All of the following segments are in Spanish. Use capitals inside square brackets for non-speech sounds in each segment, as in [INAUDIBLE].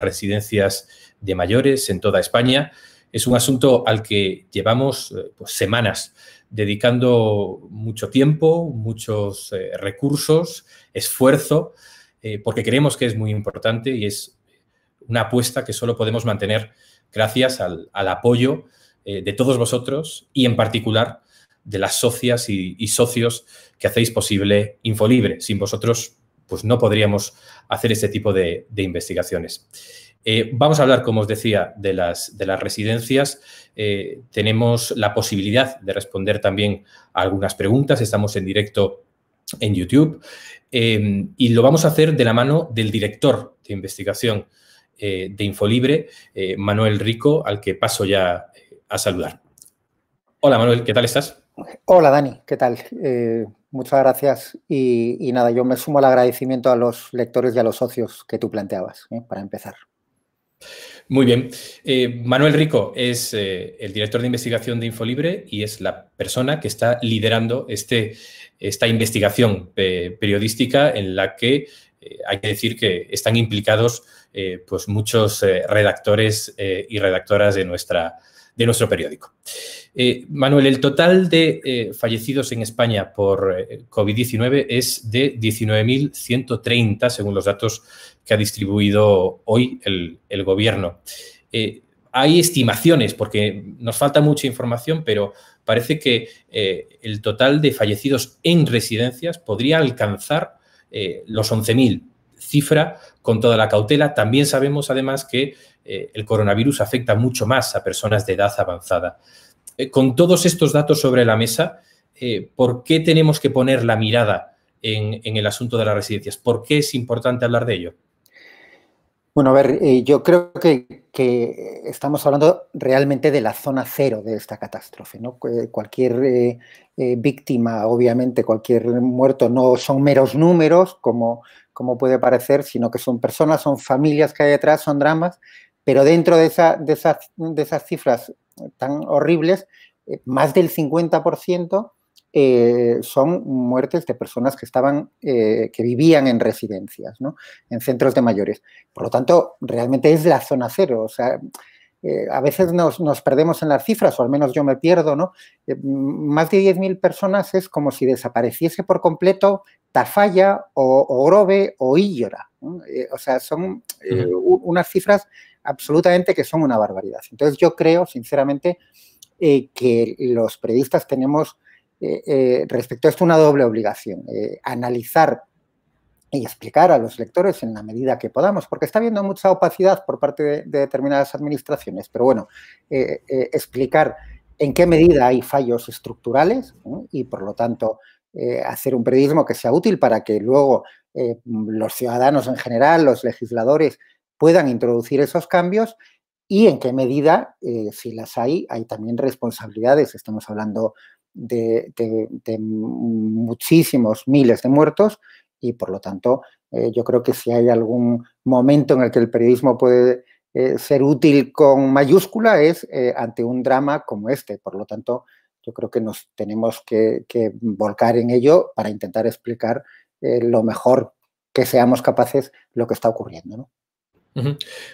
residencias de mayores en toda España. Es un asunto al que llevamos eh, pues, semanas dedicando mucho tiempo, muchos eh, recursos, esfuerzo, eh, porque creemos que es muy importante y es una apuesta que solo podemos mantener gracias al, apoyo de todos vosotros y en particular de las socias y, y socios que hacéis posible Infolibre. Sin vosotros pues no podríamos hacer este tipo de, investigaciones. Eh, vamos a hablar, como os decía, de las, residencias. Eh, tenemos la posibilidad de responder también a algunas preguntas. Estamos en directo en YouTube eh, y lo vamos a hacer de la mano del director de investigación de Infolibre, Manuel Rico, al que paso ya a saludar. Hola Manuel, ¿qué tal estás? Hola Dani, ¿qué tal? Muchas gracias. Y, nada, yo me sumo al agradecimiento a los lectores y a los socios que tú planteabas, ¿eh? para empezar. Muy bien. Eh, Manuel Rico es eh, el director de investigación de Infolibre y es la persona que está liderando este, esta investigación periodística en la que hay que decir que están implicados pues muchos redactores y redactoras de nuestra, de nuestro periódico. Eh, Manuel, el total de eh, fallecidos en España por eh, COVID-19 es de 19.130, según los datos que ha distribuido hoy el, el gobierno. hay estimaciones, porque nos falta mucha información, pero parece que el total de fallecidos en residencias podría alcanzar los 11.000 cifra con toda la cautela. También sabemos, además, que eh, el coronavirus afecta mucho más a personas de edad avanzada. Eh, con todos estos datos sobre la mesa, eh, ¿por qué tenemos que poner la mirada en, el asunto de las residencias? ¿Por qué es importante hablar de ello? Bueno, a ver, yo creo que, estamos hablando realmente de la zona cero de esta catástrofe. Cualquier víctima, obviamente, cualquier muerto, no son meros números, como puede parecer, sino que son personas, son familias que hay detrás, son dramas pero dentro de, esas, cifras tan horribles, eh, más del 50% eh, son muertes de personas que estaban, eh, que vivían en residencias, en centros de mayores. Por lo tanto, realmente es la zona cero. O sea, a veces nos, perdemos en las cifras, o al menos yo me pierdo, ¿no? más de 10.000 personas es como si desapareciese por completo Tafalla o grove o Illora. o sea, son unas cifras absolutamente que son una barbaridad. Entonces yo creo, sinceramente, eh, que los periodistas tenemos eh, eh, respecto a esto una doble obligación, analizar y explicar a los lectores en la medida que podamos, porque está habiendo mucha opacidad por parte de, determinadas administraciones, pero bueno, explicar en qué medida hay fallos estructurales y por lo tanto hacer un periodismo que sea útil para que luego los ciudadanos en general, los legisladores, puedan introducir esos cambios y en qué medida, eh, si las hay, hay también responsabilidades. Estamos hablando de, muchísimos miles de muertos y por lo tanto eh, yo creo que si hay algún momento en el que el periodismo puede eh, ser útil con mayúscula es ante un drama como este. Por lo tanto, yo creo que nos tenemos que, que volcar en ello para intentar explicar lo mejor que seamos capaces lo que está ocurriendo. ¿no?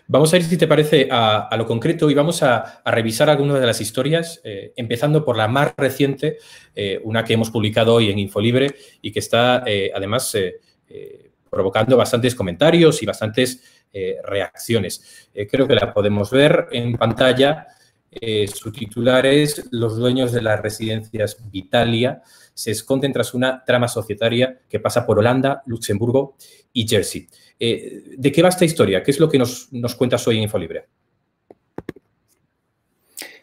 Vamos a ir, si te parece, a, lo concreto y vamos a, revisar algunas de las historias, eh, empezando por la más reciente, eh, una que hemos publicado hoy en Infolibre y que está, eh, además, provocando bastantes comentarios y bastantes reacciones. creo que la podemos ver en pantalla. su titular es Los dueños de las residencias Vitalia se esconden tras una trama societaria que pasa por Holanda, Luxemburgo y Jersey. Eh, ¿De qué va esta historia? ¿Qué es lo que nos, cuentas hoy en InfoLibre?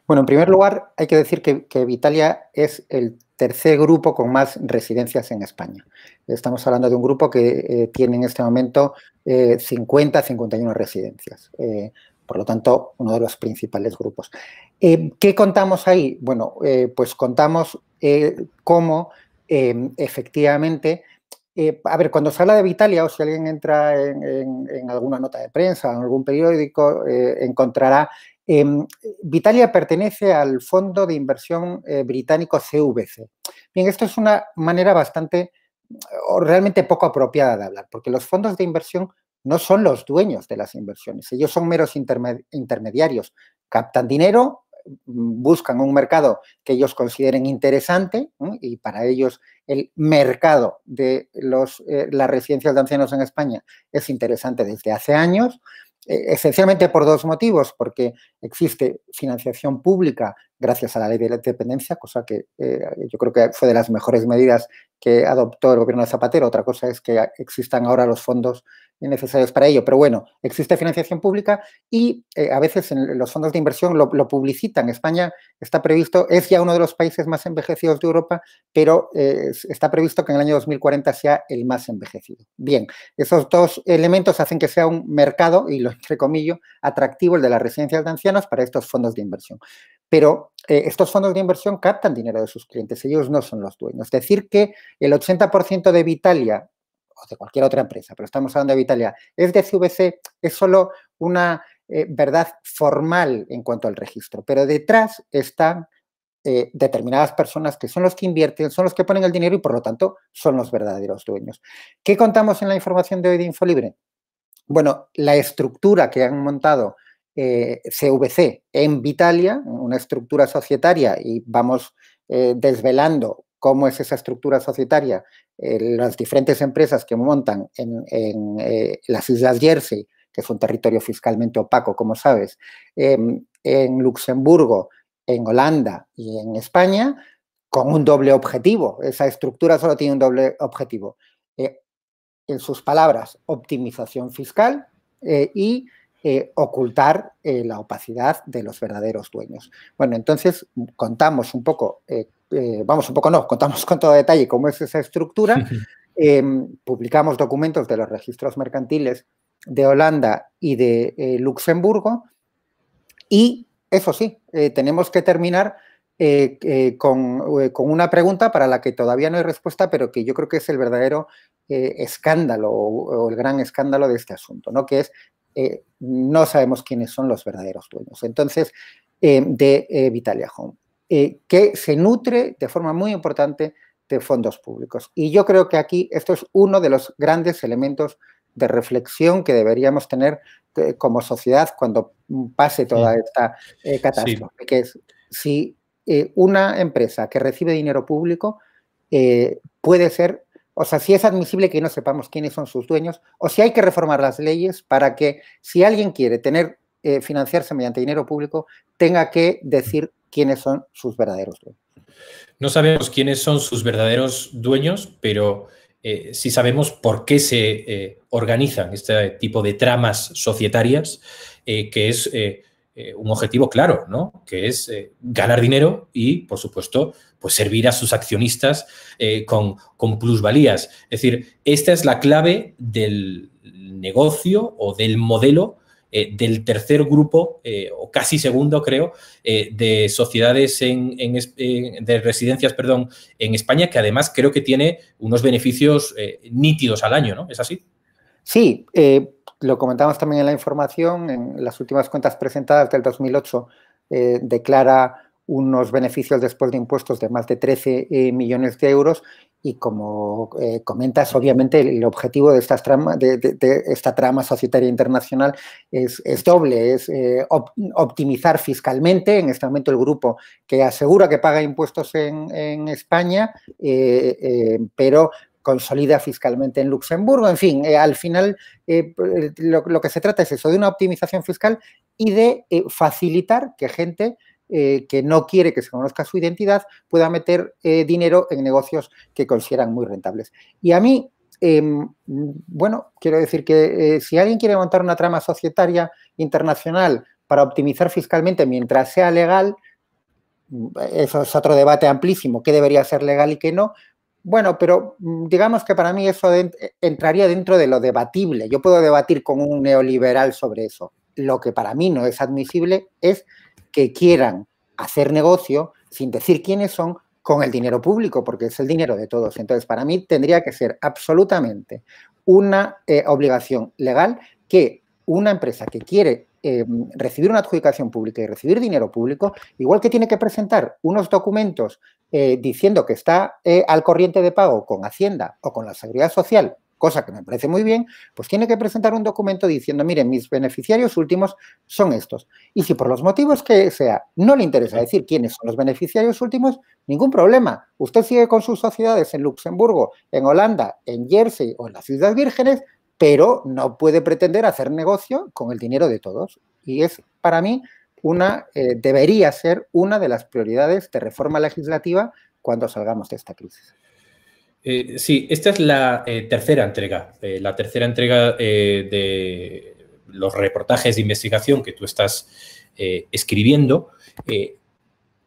Bueno, en primer lugar, hay que decir que, Vitalia es el tercer grupo con más residencias en España. Estamos hablando de un grupo que eh, tiene en este momento 50, eh, 51 residencias. por lo tanto, uno de los principales grupos. ¿Qué contamos ahí? Bueno, pues contamos eh, cómo em, efectivamente, eh, a ver, cuando se habla de Vitalia o si alguien entra en, en alguna nota de prensa en algún periódico, eh, encontrará, em, Vitalia pertenece al fondo de inversión británico CVC. Bien, esto es una manera bastante o realmente poco apropiada de hablar, porque los fondos de inversión no son los dueños de las inversiones, ellos son meros intermediarios, captan dinero buscan un mercado que ellos consideren interesante y para ellos el mercado de los, eh, las residencias de ancianos en España es interesante desde hace años, eh, esencialmente por dos motivos, porque existe financiación pública gracias a la ley de la dependencia, cosa que eh, yo creo que fue de las mejores medidas que adoptó el gobierno de Zapatero. Otra cosa es que existan ahora los fondos necesarios para ello. Pero bueno, existe financiación pública y eh, a veces en los fondos de inversión lo, publicitan. España está previsto, es ya uno de los países más envejecidos de Europa, pero eh, está previsto que en el año 2040 sea el más envejecido. Bien, esos dos elementos hacen que sea un mercado, y lo comillas atractivo el de las residencias de ancianos para estos fondos de inversión. Pero eh, estos fondos de inversión captan dinero de sus clientes, ellos no son los dueños. Es decir, que el 80% de Vitalia o de cualquier otra empresa, pero estamos hablando de Vitalia, es de CVC, es solo una eh, verdad formal en cuanto al registro, pero detrás están eh, determinadas personas que son los que invierten, son los que ponen el dinero y por lo tanto son los verdaderos dueños. ¿Qué contamos en la información de hoy de InfoLibre? Bueno, la estructura que han montado CVC eh, en Vitalia, una estructura societaria, y vamos desvelando cómo es esa estructura societaria. las diferentes empresas que montan en, eh, las Islas Jersey, que es un territorio fiscalmente opaco, como sabes, em, en Luxemburgo, en Holanda y en España, con un doble objetivo. Esa estructura solo tiene un doble objetivo. Eh, en sus palabras, optimización fiscal eh, y ocultar la opacidad de los verdaderos dueños. Bueno, entonces contamos un poco eh, vamos, un poco no, contamos con todo detalle cómo es esa estructura. [LAUGHS] Em, publicamos documentos de los registros mercantiles de Holanda y de eh, Luxemburgo. Y eso sí, eh, tenemos que terminar con, una pregunta para la que todavía no hay respuesta, pero que yo creo que es el verdadero escándalo o, el gran escándalo de este asunto, ¿no? Que es no sabemos quiénes son los verdaderos dueños. Entonces, em, de Vitalia Home. Eh, que se nutre de forma muy importante de fondos públicos. Y yo creo que aquí esto es uno de los grandes elementos de reflexión que deberíamos tener eh, como sociedad cuando mm, pase toda esta eh, catástrofe, que es si una empresa que recibe dinero público puede ser, o sea, si es admisible que no sepamos quiénes son sus dueños, o si hay que reformar las leyes para que si alguien quiere tener financiarse mediante dinero público, tenga que decir quiénes son sus verdaderos dueños. No sabemos quiénes son sus verdaderos dueños, pero eh, sí sabemos por qué se eh, organizan este tipo de tramas societarias, eh, que es eh, un objetivo claro, ¿no? Que es ganar dinero y, por supuesto, pues servir a sus accionistas con, con plusvalías. Es decir, esta es la clave del negocio o del modelo eh, del tercer grupo, eh, o casi segundo creo, eh, de sociedades en, de residencias, perdón, en España, que además creo que tiene unos beneficios nítidos al año, ¿no? ¿Es así? Sí, lo comentamos también en la información, en las últimas cuentas presentadas del 2008 declara unos beneficios después de impuestos de más de 13 millones de euros y como eh, comentas, obviamente el objetivo de, estas trama, de, esta trama societaria internacional es, doble, es eh, optimizar fiscalmente, en este momento el grupo que asegura que paga impuestos en, España, eh, pero consolida fiscalmente en Luxemburgo, en fin, al final lo, que se trata es eso, de una optimización fiscal y de facilitar que gente eh, que no quiere que se conozca su identidad pueda meter eh, dinero en negocios que consideran muy rentables. Y a mí, em, bueno, quiero decir que eh, si alguien quiere montar una trama societaria internacional para optimizar fiscalmente mientras sea legal, mm, eso es otro debate amplísimo, qué debería ser legal y qué no, bueno, pero mm, digamos que para mí eso entraría dentro de lo debatible. Yo puedo debatir con un neoliberal sobre eso. Lo que para mí no es admisible es que quieran hacer negocio, sin decir quiénes son, con el dinero público, porque es el dinero de todos. Entonces, para mí tendría que ser absolutamente una eh, obligación legal que una empresa que quiere eh, recibir una adjudicación pública y recibir dinero público, igual que tiene que presentar unos documentos eh, diciendo que está al corriente de pago con Hacienda o con la Seguridad Social cosa que me parece muy bien, pues tiene que presentar un documento diciendo, miren, mis beneficiarios últimos son estos. Y si por los motivos que sea no le interesa decir quiénes son los beneficiarios últimos, ningún problema. Usted sigue con sus sociedades en Luxemburgo, en Holanda, en Jersey o en las Ciudades Vírgenes, pero no puede pretender hacer negocio con el dinero de todos. Y es para mí una, eh, debería ser una de las prioridades de reforma legislativa cuando salgamos de esta crisis. Eh, sí, esta es la eh, tercera entrega, eh, la tercera entrega de los reportajes de investigación que tú estás escribiendo.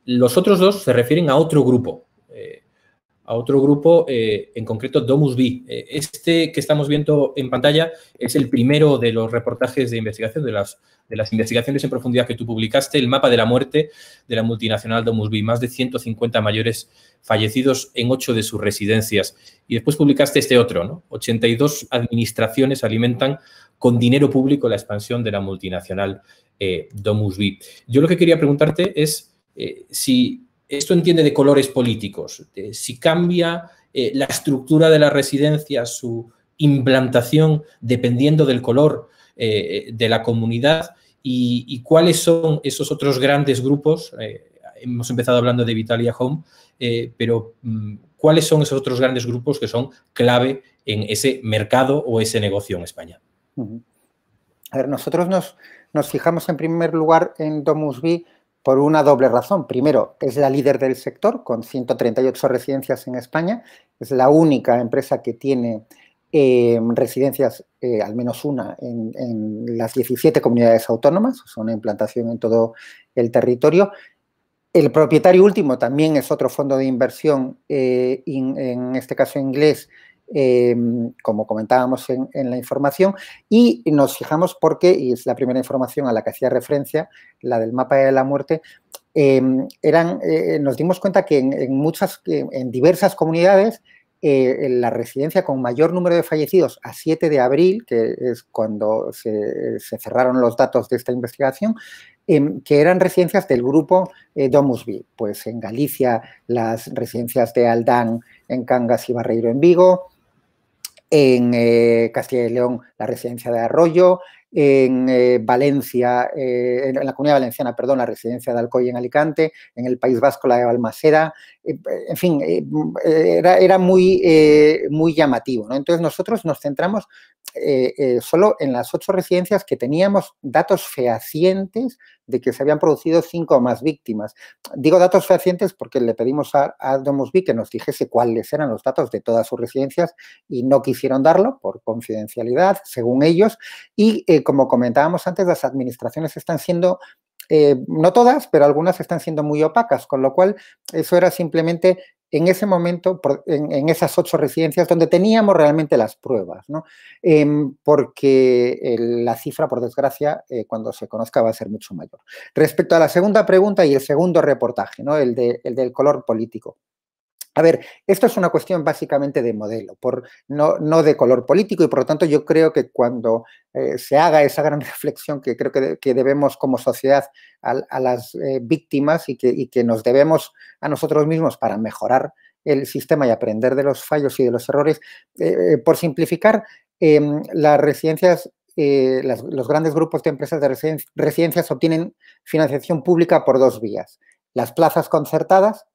los otros dos se refieren a otro grupo a otro grupo, eh, en concreto Domus B. Eh, este que estamos viendo en pantalla es el primero de los reportajes de investigación, de las, investigaciones en profundidad que tú publicaste, el mapa de la muerte de la multinacional Domus B, más de 150 mayores fallecidos en ocho de sus residencias. Y después publicaste este otro, ¿no? 82 administraciones alimentan con dinero público la expansión de la multinacional eh, Domus B. Yo lo que quería preguntarte es eh, si esto entiende de colores políticos. si cambia eh, la estructura de la residencia, su implantación, dependiendo del color eh, eh, de la comunidad y, cuáles son esos otros grandes grupos. hemos empezado hablando de Vitalia Home, pero mm, ¿cuáles son esos otros grandes grupos que son clave en ese mercado o ese negocio en España? A ver, nosotros nos, nos fijamos en primer lugar en Domusby por una doble razón. Primero, es la líder del sector con 138 residencias en España. Es la única empresa que tiene eh, residencias, eh, al menos una, en, las 17 comunidades autónomas. Es una implantación en todo el territorio. El propietario último también es otro fondo de inversión, eh, en este caso inglés, eh, como comentábamos en, la información, y nos fijamos porque, y es la primera información a la que hacía referencia, la del mapa de la muerte, em, eran, eh, nos dimos cuenta que en, muchas, en diversas comunidades, eh, la residencia con mayor número de fallecidos a 7 de abril, que es cuando se, cerraron los datos de esta investigación, em, que eran residencias del grupo Domusby, pues en Galicia las residencias de Aldán en Cangas y Barreiro en Vigo, en eh, Castilla y León la residencia de Arroyo, en eh, Valencia, eh, en la comunidad valenciana, perdón, la residencia de Alcoy en Alicante, en el País Vasco la de Balmaceda, en fin, era, era muy, muy llamativo. Entonces nosotros nos centramos eh, eh, solo en las ocho residencias que teníamos datos fehacientes de que se habían producido cinco o más víctimas. Digo datos fehacientes porque le pedimos a, a B que nos dijese cuáles eran los datos de todas sus residencias y no quisieron darlo por confidencialidad, según ellos. Y eh, como comentábamos antes, las administraciones están siendo eh, no todas, pero algunas están siendo muy opacas, con lo cual eso era simplemente en ese momento, en, esas ocho residencias donde teníamos realmente las pruebas, em, porque la cifra, por desgracia, eh, cuando se conozca va a ser mucho mayor. Respecto a la segunda pregunta y el segundo reportaje, el del color político. A ver, esto es una cuestión básicamente de modelo, no, de color político, y por lo tanto yo creo que cuando eh, se haga esa gran [LAUGHS] reflexión que creo que, debemos como sociedad a, las eh, víctimas y que, nos debemos a nosotros mismos para mejorar el sistema y aprender de los fallos y de los errores, eh, por simplificar, em, las residencias los grandes grupos de empresas de residencias obtienen financiación pública por dos vías. Las plazas concertadas,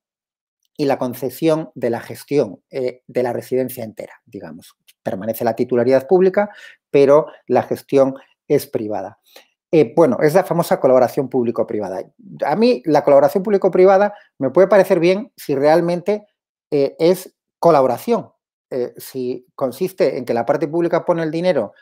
y la concesión de la gestión eh, de la residencia entera, digamos. Permanece la titularidad pública, pero la gestión es privada. Eh, bueno, es la famosa colaboración público-privada. A mí la colaboración público-privada me puede parecer bien si realmente eh, es colaboración, si consiste en que la parte pública pone el dinero,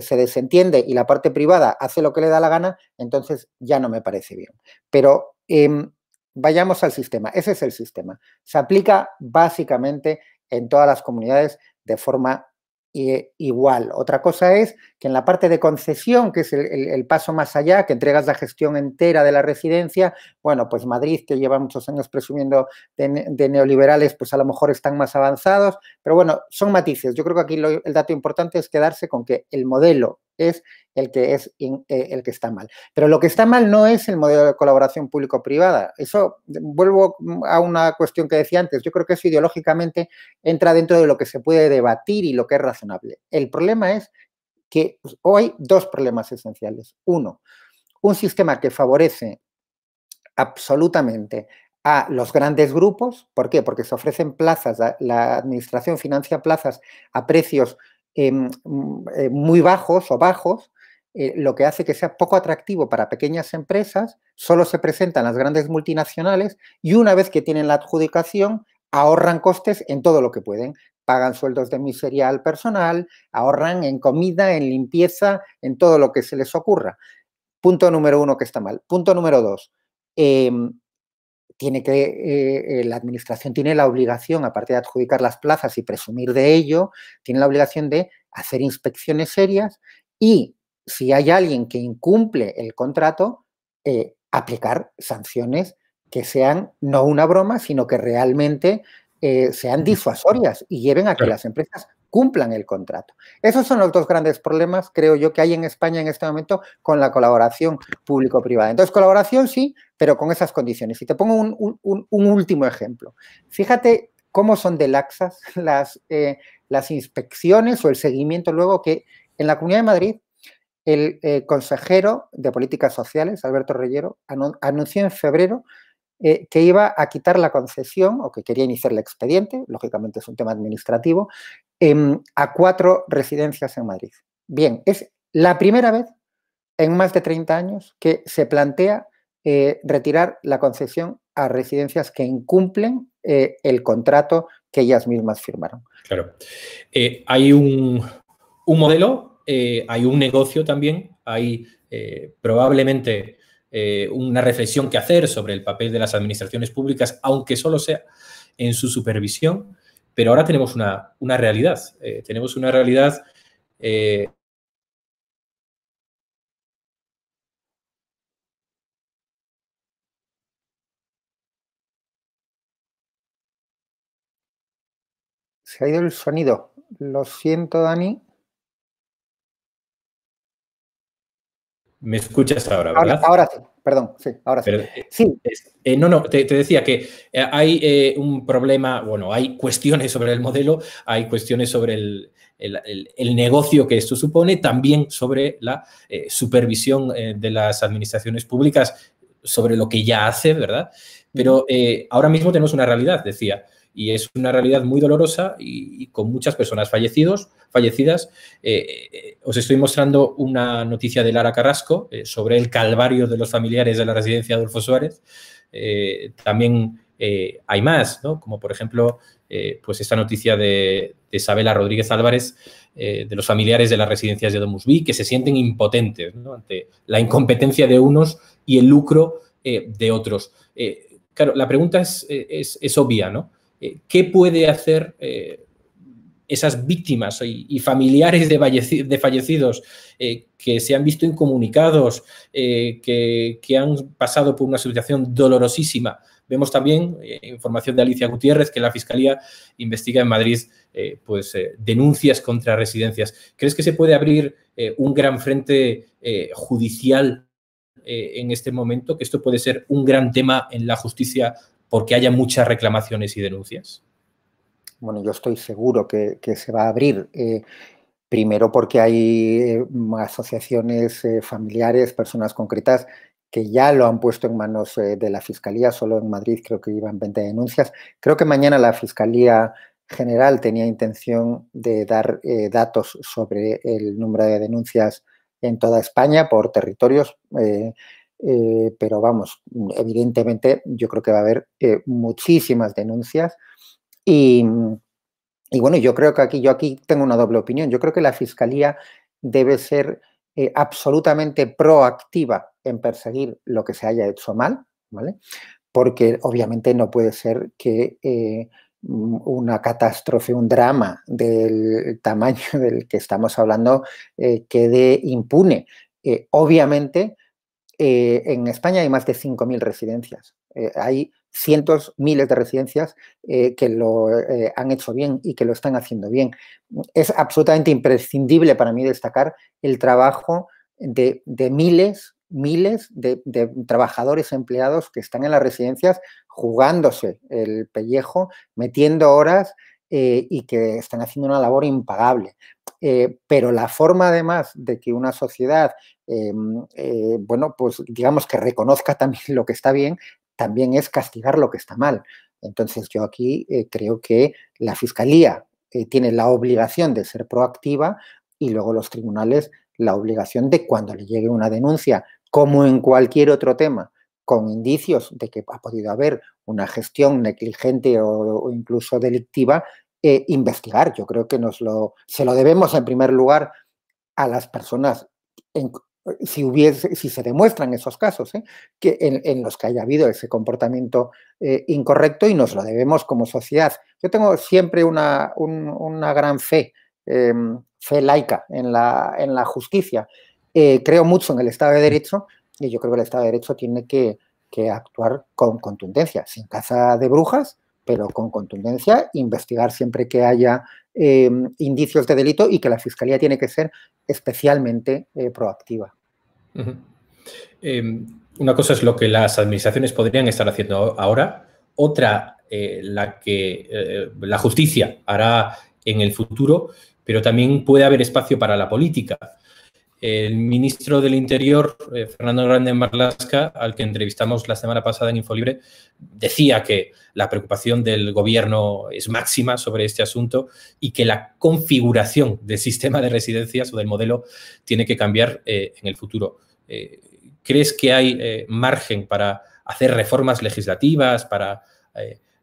se desentiende y la parte privada hace lo que le da la gana, entonces ya no me parece bien. Pero em, Vayamos al sistema. Ese es el sistema. Se aplica básicamente en todas las comunidades de forma igual. Otra cosa es que en la parte de concesión, que es el, paso más allá, que entregas la gestión entera de la residencia, bueno, pues Madrid, que lleva muchos años presumiendo de, neoliberales, pues a lo mejor están más avanzados, pero bueno, son matices. Yo creo que aquí el dato importante es quedarse con que el modelo es el que es eh, el que está mal. Pero lo que está mal no es el modelo de colaboración público-privada. Eso vuelvo a una cuestión que decía antes. Yo creo que eso ideológicamente entra dentro de lo que se puede debatir y lo que es razonable. El problema es que pues, hoy dos problemas esenciales. Uno, un sistema que favorece absolutamente a los grandes grupos. ¿Por qué? Porque se ofrecen plazas, la administración financia plazas a precios em, mm, eh, muy bajos o bajos, eh, lo que hace que sea poco atractivo para pequeñas empresas, solo se presentan las grandes multinacionales y una vez que tienen la adjudicación, ahorran costes en todo lo que pueden pagan sueldos de miseria al personal, ahorran en comida, en limpieza, en todo lo que se les ocurra. Punto número uno que está mal. Punto número dos. Em, tiene que eh, eh, la administración tiene la obligación, aparte de adjudicar las plazas y presumir de ello, tiene la obligación de hacer inspecciones serias y si hay alguien que incumple el contrato, eh, aplicar sanciones que sean no una broma, sino que realmente eh, sean disuasorias y lleven a que las empresas cumplan el contrato. Esos son los dos grandes problemas, creo yo, que hay en España en este momento con la colaboración público-privada. Entonces, colaboración sí, pero con esas condiciones. Y te pongo un, último ejemplo. Fíjate cómo son de laxas [LAUGHS] las, eh, las inspecciones o el seguimiento luego que en la Comunidad de Madrid el eh, consejero de Políticas Sociales, Alberto Reyero, anunció en febrero eh, que iba a quitar la concesión o que quería iniciar el expediente, lógicamente es un tema administrativo, em, a cuatro residencias en Madrid. Bien, es la primera vez en más de 30 años que se plantea eh, retirar la concesión a residencias que incumplen eh, el contrato que ellas mismas firmaron. Claro. hay un modelo, hay un negocio también, hay probablemente eh, una reflexión que hacer sobre el papel de las administraciones públicas, aunque solo sea en su supervisión, pero ahora tenemos una, realidad, eh, tenemos una realidad... Eh, Se ha ido el sonido. Lo siento, Dani. Me escuchas ahora, ¿verdad? Ahora, sí, perdón, sí, ahora sí. Eh, eh, no, no, te, decía que eh, hay un problema, bueno, hay cuestiones sobre el modelo, hay cuestiones sobre el, el negocio que esto supone, también sobre la supervisión de las administraciones públicas sobre lo que ya hace, ¿verdad? Pero ahora mismo tenemos una realidad, decía, y es una realidad muy dolorosa y, con muchas personas fallecidos, fallecidas. Eh, eh, os estoy mostrando una noticia de Lara Carrasco eh, sobre el calvario de los familiares de la residencia Adolfo Suárez. también hay más, ¿no? como por ejemplo pues esta noticia de, Isabela Rodríguez Álvarez, de los familiares de las residencias de Domus B, que se sienten impotentes ante la incompetencia de unos y el lucro de otros. claro, la pregunta es obvia, ¿no? Eh, qué puede hacer eh, esas víctimas y, familiares de, fallecidos eh, que se han visto incomunicados, que, han pasado por una situación dolorosísima. Vemos también información de Alicia Gutiérrez que la Fiscalía investiga en Madrid pues, denuncias contra residencias. ¿Crees que se puede abrir un gran frente judicial en este momento, que esto puede ser un gran tema en la justicia porque haya muchas reclamaciones y denuncias? Bueno, yo estoy seguro que, se va a abrir. Eh, primero porque hay eh, asociaciones eh, familiares, personas concretas que ya lo han puesto en manos de la Fiscalía, solo en Madrid creo que iban 20 denuncias. Creo que mañana la Fiscalía General tenía intención de dar datos sobre el número de denuncias en toda España por territorios. Eh, pero vamos, evidentemente yo creo que va a haber eh, muchísimas denuncias y, y, bueno, yo creo que aquí yo aquí tengo una doble opinión. Yo creo que la fiscalía debe ser eh, absolutamente proactiva en perseguir lo que se haya hecho mal, ¿vale? Porque obviamente no puede ser que una catástrofe, un drama del tamaño [LAUGHS] del que estamos hablando quede impune. obviamente eh, en España hay más de 5.000 residencias. Eh, hay cientos, miles de residencias eh, que lo han hecho bien y que lo están haciendo bien. Es absolutamente imprescindible para mí destacar el trabajo de, miles, miles de, trabajadores empleados que están en las residencias jugándose el pellejo, metiendo horas, eh, y que están haciendo una labor impagable. Eh, pero la forma además de que una sociedad, eh, bueno, pues digamos que reconozca también [LAUGHS] lo que está bien, también es castigar lo que está mal. Entonces yo aquí creo que la Fiscalía tiene la obligación de ser proactiva y luego los tribunales la obligación de cuando le llegue una denuncia, como en cualquier otro tema, con indicios de que ha podido haber una gestión negligente o, incluso delictiva, eh, investigar. Yo creo que nos lo, se lo debemos en primer lugar a las personas, si, hubiese, si se demuestran esos casos, ¿eh? que en, los que haya habido ese comportamiento eh, incorrecto y nos lo debemos como sociedad. Yo tengo siempre una, una gran fe, em, fe laica en la, en la justicia. creo mucho en el Estado de mm. Derecho y yo creo que el Estado de Derecho tiene que, actuar con contundencia, sin caza de brujas, pero con contundencia, investigar siempre que haya eh, indicios de delito y que la Fiscalía tiene que ser especialmente eh, proactiva. Em, una cosa es lo que las administraciones podrían estar haciendo ahora, otra eh, la que la justicia hará en el futuro, pero también puede haber espacio para la política el ministro del Interior, eh, Fernando Grande Marlaska, al que entrevistamos la semana pasada en Infolibre, decía que la preocupación del gobierno es máxima sobre este asunto y que la configuración del sistema de residencias o del modelo tiene que cambiar eh, en el futuro. Eh, ¿Crees que hay margen para hacer reformas legislativas, para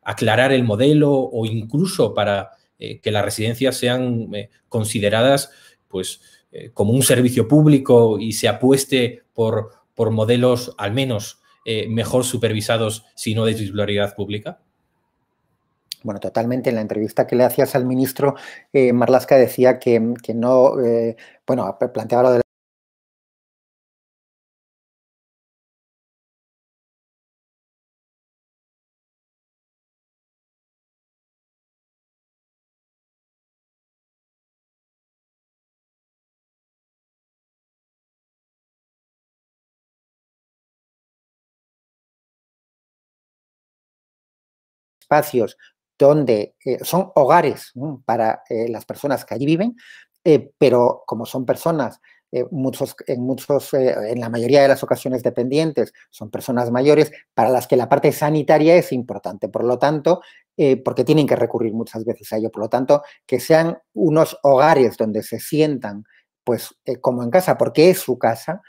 aclarar el modelo o incluso para que las residencias sean consideradas, pues, eh, como un servicio público y se apueste por, por modelos al menos eh, mejor supervisados, si no de titularidad pública? Bueno, totalmente. En la entrevista que le hacías al ministro, eh, Marlaska decía que, que no, bueno, planteaba lo de espacios donde eh, son hogares para eh, las personas que allí viven, eh, pero como son personas, muchos, en, muchos, en la mayoría de las ocasiones dependientes, son personas mayores para las que la parte sanitaria es importante, por lo tanto, porque tienen que recurrir muchas veces a ello, por lo tanto, que sean unos hogares donde se sientan pues como en casa, porque es su casa,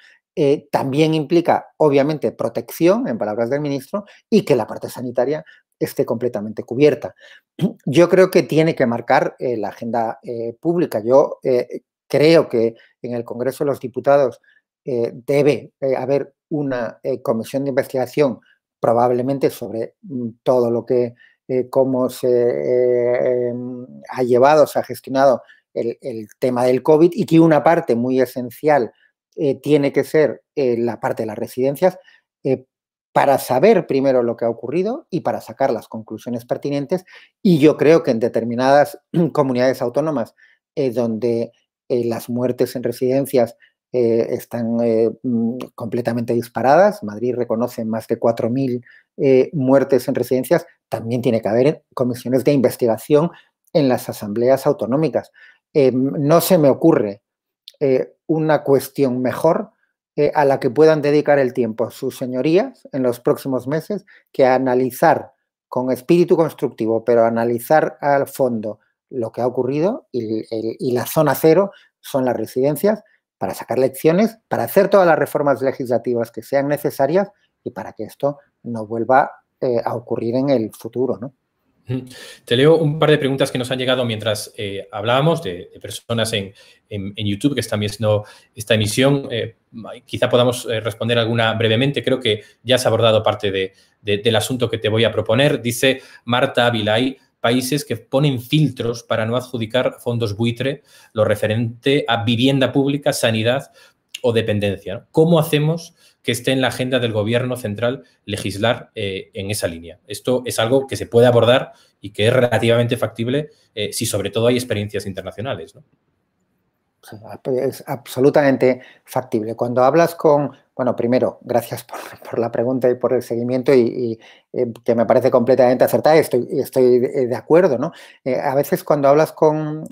también implica, obviamente, protección, en palabras del ministro, y que la parte sanitaria esté completamente cubierta. [CLEARS THROAT] Yo creo que tiene que marcar eh, la agenda eh, pública. Yo eh, creo que en el Congreso de los Diputados debe haber una comisión de investigación probablemente sobre mm, todo lo que, cómo se em, ha llevado, se ha gestionado el, tema del COVID y que una parte muy esencial tiene que ser la parte de las residencias, para saber primero lo que ha ocurrido y para sacar las conclusiones pertinentes. Y yo creo que en determinadas [CLEARS THROAT] comunidades autónomas eh, donde eh, las muertes en residencias eh, están mm, completamente disparadas. Madrid reconoce más de 4.000 muertes en residencias. También tiene que haber comisiones de investigación en las asambleas autonómicas. Em, no se me ocurre una cuestión mejor eh, a la que puedan dedicar el tiempo sus señorías en los próximos meses que analizar con espíritu constructivo, pero analizar al fondo lo que ha ocurrido y, la zona cero son las residencias para sacar lecciones, para hacer todas las reformas legislativas que sean necesarias y para que esto no vuelva eh, a ocurrir en el futuro, ¿no? Te leo un par de preguntas que nos han llegado mientras eh, hablábamos de, personas en, YouTube que están viendo esta emisión. Eh, quizá podamos eh, responder alguna brevemente. Creo que ya has abordado parte del asunto que te voy a proponer. Dice Marta Ávila, hay países que ponen filtros para no adjudicar fondos buitre, lo referente a vivienda pública, sanidad o dependencia. ¿Cómo hacemos que esté en la agenda del gobierno central legislar eh, en esa línea. Esto es algo que se puede abordar y que es relativamente factible eh, si sobre todo hay experiencias internacionales. Es absolutamente factible. Cuando hablas con, bueno, primero, gracias por, la pregunta y por el seguimiento y, eh, que me parece completamente acertada y estoy, estoy de acuerdo, ¿no? a veces cuando hablas con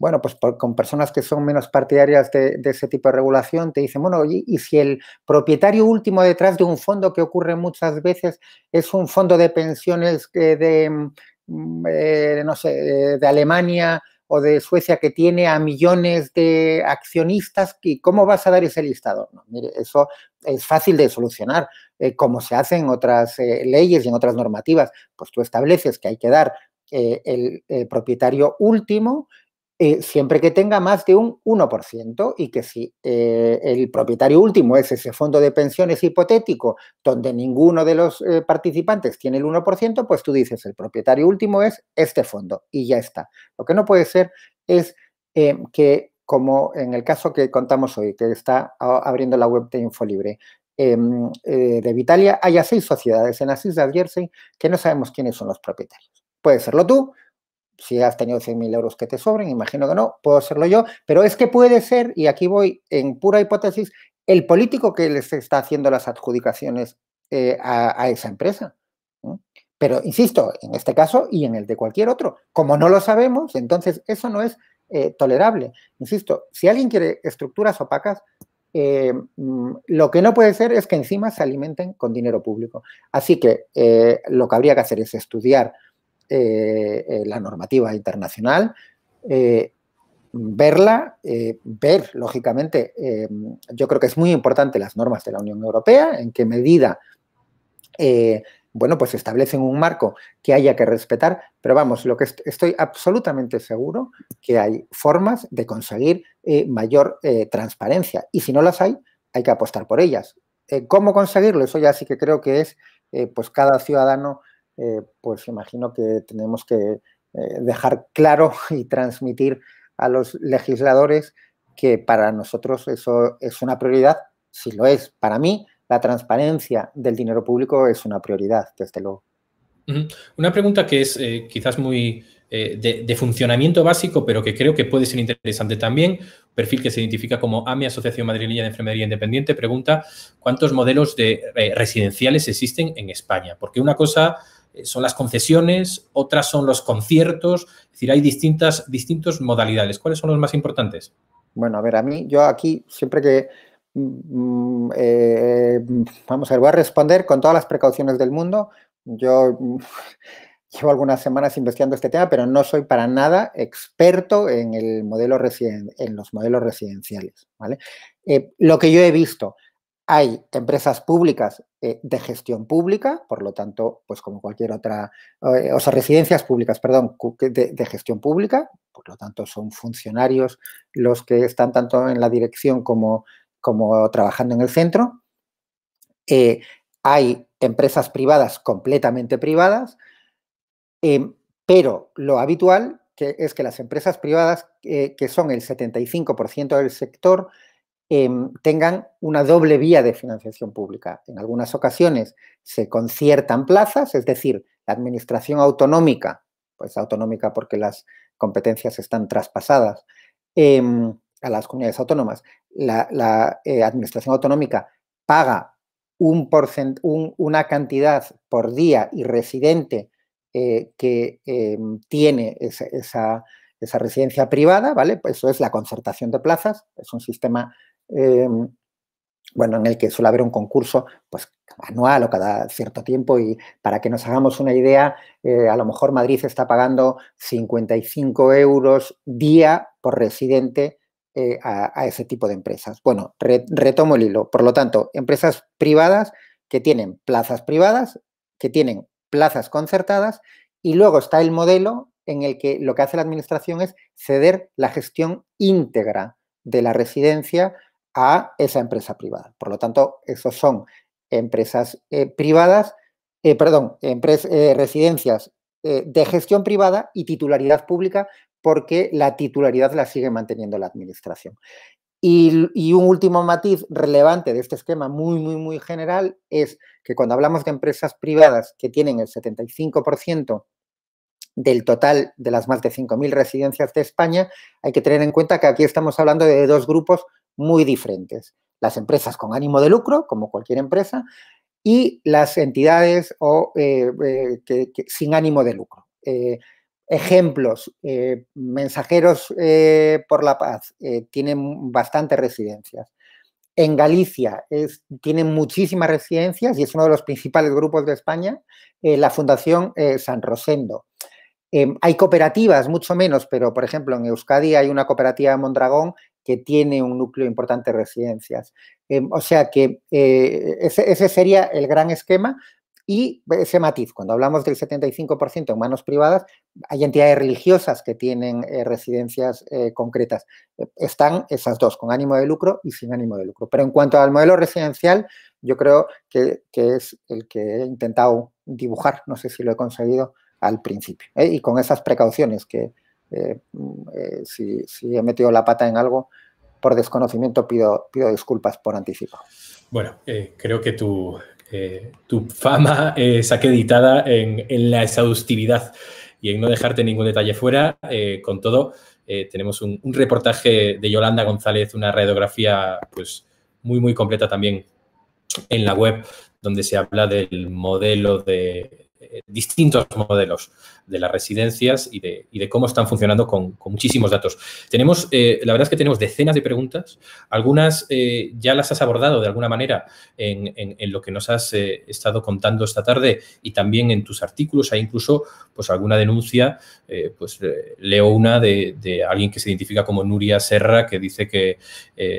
bueno, pues con personas que son menos partidarias de, ese tipo de regulación, te dicen, bueno, y si el propietario último detrás de un fondo que ocurre muchas veces es un fondo de pensiones eh, de, mm, eh, no sé, de Alemania o de Suecia que tiene a millones de accionistas, ¿y ¿cómo vas a dar ese listado? mire, eso es fácil de solucionar, eh, como se hace en otras leyes y en otras normativas. Pues tú estableces que hay que dar el propietario último eh, siempre que tenga más de un 1% y que si eh, el propietario último es ese fondo de pensiones hipotético donde ninguno de los eh, participantes tiene el 1%, pues tú dices el propietario último es este fondo y ya está. Lo que no puede ser es que, como en el caso que contamos hoy, que está abriendo la web de Infolibre, de Vitalia, haya seis sociedades en las Islas Jersey que no sabemos quiénes son los propietarios. Puede serlo tú, si has tenido 100.000 euros que te sobren, imagino que no, puedo hacerlo yo, pero es que puede ser, y aquí voy en pura hipótesis, el político que les está haciendo las adjudicaciones eh, a, esa empresa. Pero, insisto, en este caso y en el de cualquier otro, como no lo sabemos, entonces eso no es eh, tolerable. Insisto, si alguien quiere estructuras opacas, eh, mm, lo que no puede ser es que encima se alimenten con dinero público. Así que lo que habría que hacer es estudiar eh, eh, la normativa internacional, eh, verla, ver, lógicamente, yo creo que es muy importante las normas de la Unión Europea, en qué medida, bueno, pues establecen un marco que haya que respetar, pero vamos, lo que estoy absolutamente seguro que hay formas de conseguir mayor transparencia y si no las hay, hay que apostar por ellas. ¿Cómo conseguirlo? Eso ya sí que creo que es, pues cada ciudadano eh, pues imagino que tenemos que eh, dejar claro [LAUGHS] y transmitir a los legisladores que para nosotros eso es una prioridad, si lo es. Para mí, la transparencia del dinero público es una prioridad, desde luego. Una pregunta que es eh, quizás muy de, funcionamiento básico, pero que creo que puede ser interesante también. perfil que se identifica como Ami Asociación Madrileña de Enfermería Independiente, pregunta cuántos modelos de residenciales existen en España. Porque una cosa eh, son las concesiones, otras son los conciertos, es decir, hay distintas, distintas modalidades. ¿Cuáles son los más importantes? Bueno, a ver, a mí, yo aquí siempre que, mm, mm, eh, vamos a ver, voy a responder con todas las precauciones del mundo. Yo [LAUGHS] llevo algunas semanas investigando este tema, pero no soy para nada experto en, el modelo en los modelos residenciales. ¿vale? Eh, lo que yo he visto, hay empresas públicas eh, de gestión pública, por lo tanto, pues como cualquier otra, eh, o sea, residencias públicas, perdón, de, gestión pública, por lo tanto, son funcionarios los que están tanto en la dirección como, como trabajando en el centro. Eh, hay empresas privadas completamente privadas, em, pero lo habitual es que las empresas privadas, que son el 75% del sector, Em, tengan una doble vía de financiación pública. En algunas ocasiones se conciertan plazas, es decir, la administración autonómica, pues autonómica porque las competencias están traspasadas em, a las comunidades autónomas, la, eh, administración autonómica paga una cantidad por día y residente eh, que em, tiene esa, residencia privada, ¿vale? Pues eso es la concertación de plazas, es un sistema Em, bueno, en el que suele haber un concurso pues, anual o cada cierto tiempo y para que nos hagamos una idea, eh, a lo mejor Madrid está pagando 55 euros día por residente eh, a, ese tipo de empresas. Bueno, retomo el hilo. Por lo tanto, empresas privadas que tienen plazas privadas, que tienen plazas concertadas y luego está el modelo en el que lo que hace la administración es ceder la gestión íntegra de la residencia a esa empresa privada. Por lo tanto, esos son empresas eh, privadas, eh, perdón, eh, residencias de gestión privada y titularidad pública porque la titularidad la sigue manteniendo la administración. Y, un último matiz relevante de este esquema muy, muy, muy general es que cuando hablamos de empresas privadas que tienen el 75% del total de las más de 5.000 residencias de España, hay que tener en cuenta que aquí estamos hablando de dos grupos muy diferentes. Las empresas con ánimo de lucro, como cualquier empresa, y las entidades o, eh, eh, sin ánimo de lucro. Eh, ejemplos, mensajeros por la paz, tienen bastantes residencias. En Galicia tienen muchísimas residencias y es uno de los principales grupos de España, la Fundación San Rosendo. Em, hay cooperativas, mucho menos, pero por ejemplo en Euskadi hay una cooperativa de Mondragón que tiene un núcleo importante de residencias. Em, o sea que eh, ese, sería el gran esquema y ese matiz. Cuando hablamos del 75% en manos privadas, hay entidades religiosas que tienen eh, residencias eh, concretas. están esas dos, con ánimo de lucro y sin ánimo de lucro. Pero en cuanto al modelo residencial, yo creo que, que es el que he intentado dibujar, no sé si lo he conseguido al principio, y con esas precauciones que, eh, mm, eh, si, he metido la pata en algo, por desconocimiento pido, disculpas por anticipo. Bueno, eh, creo que tu, tu fama es acreditada en, la exhaustividad y en no dejarte ningún detalle fuera. con todo, tenemos un, un, reportaje de Yolanda González, una radiografía pues, muy, muy completa también en la web, donde se habla del modelo de, eh, distintos modelos de las residencias y de, cómo están funcionando con, muchísimos datos. Tenemos, eh, la verdad es que tenemos decenas de preguntas, algunas eh, ya las has abordado de alguna manera en, lo que nos has estado contando esta tarde y también en tus artículos, hay incluso pues alguna denuncia, pues leo una de, alguien que se identifica como Nuria Serra que dice que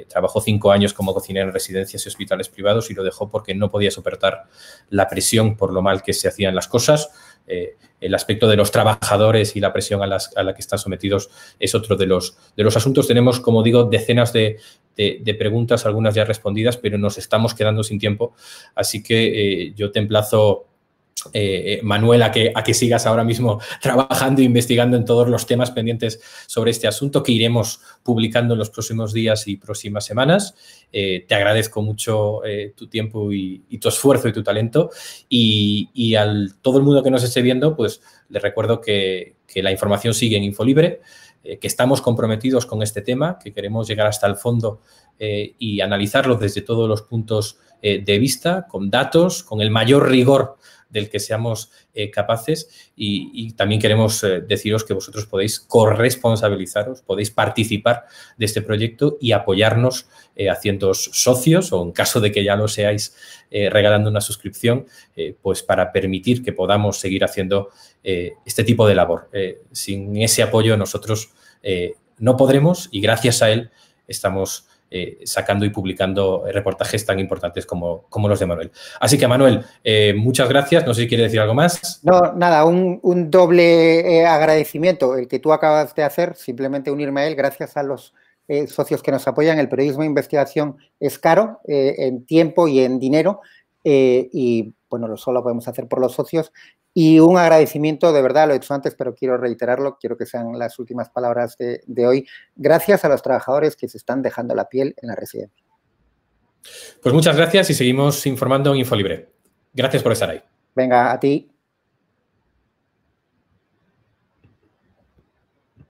trabajó cinco años como cocinera en residencias y hospitales privados y lo dejó porque no podía soportar la presión por lo mal que se hacían las cosas. Eh, el aspecto de los trabajadores y la presión a, la que están sometidos es otro de los, de los asuntos. Tenemos, como digo, decenas de, de, preguntas, algunas ya respondidas, pero nos estamos quedando sin tiempo. Así que eh, yo te emplazo eh, eh, Manuel, a que, sigas ahora mismo [LAUGHS] trabajando e investigando en todos los temas pendientes sobre este asunto que iremos publicando en los próximos días y próximas semanas. Eh, te agradezco mucho tu tiempo y, tu esfuerzo y tu talento. Y, a al todo el mundo que nos esté viendo, pues les recuerdo que, la información sigue en Infolibre que estamos comprometidos con este tema, que queremos llegar hasta el fondo y analizarlo desde todos los puntos de vista, con datos, con el mayor rigor del que seamos eh, capaces y, también queremos eh, deciros que vosotros podéis corresponsabilizaros, podéis participar de este proyecto y apoyarnos haciendo eh, socios o en caso de que ya lo seáis regalando una suscripción, pues para permitir que podamos seguir haciendo este tipo de labor. sin ese apoyo nosotros no podremos y gracias a él estamos eh, sacando y publicando eh, reportajes tan importantes como, como los de Manuel. Así que, Manuel, eh, muchas gracias. No sé si quiere decir algo más. No, nada, un, doble agradecimiento, el que tú acabas de hacer, simplemente unirme a él, gracias a los socios que nos apoyan. El periodismo de investigación es caro en tiempo y en dinero. y bueno, lo solo podemos hacer por los socios y un agradecimiento, de verdad, lo he dicho antes, pero quiero reiterarlo, quiero que sean las últimas palabras de, de hoy. Gracias a los trabajadores que se están dejando la piel en la residencia. Pues muchas gracias y seguimos informando en InfoLibre. Gracias por estar ahí. Venga, a ti.